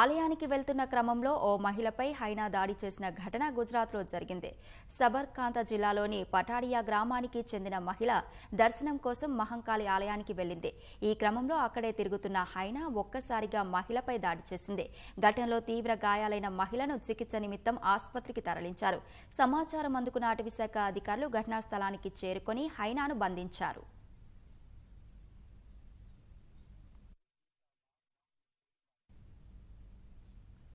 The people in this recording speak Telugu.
ఆలయానికి వెళ్తున్న క్రమంలో ఓ మహిళపై హైనా దాడి చేసిన ఘటన గుజరాత్లో జరిగింది సబర్కాంత జిల్లాలోని పటాడియా గ్రామానికి చెందిన మహిళ దర్శనం కోసం మహంకాళి ఆలయానికి వెళ్లింది ఈ క్రమంలో అక్కడే తిరుగుతున్న హైనా ఒక్కసారిగా మహిళపై దాడి చేసింది ఘటనలో తీవ్ర గాయాలైన మహిళను చికిత్స నిమిత్తం ఆసుపత్రికి తరలించారు సమాచారం అందుకున్న అటవీ శాఖ అధికారులు ఘటనా స్థలానికి చేరుకొని హైనాను బంధించారు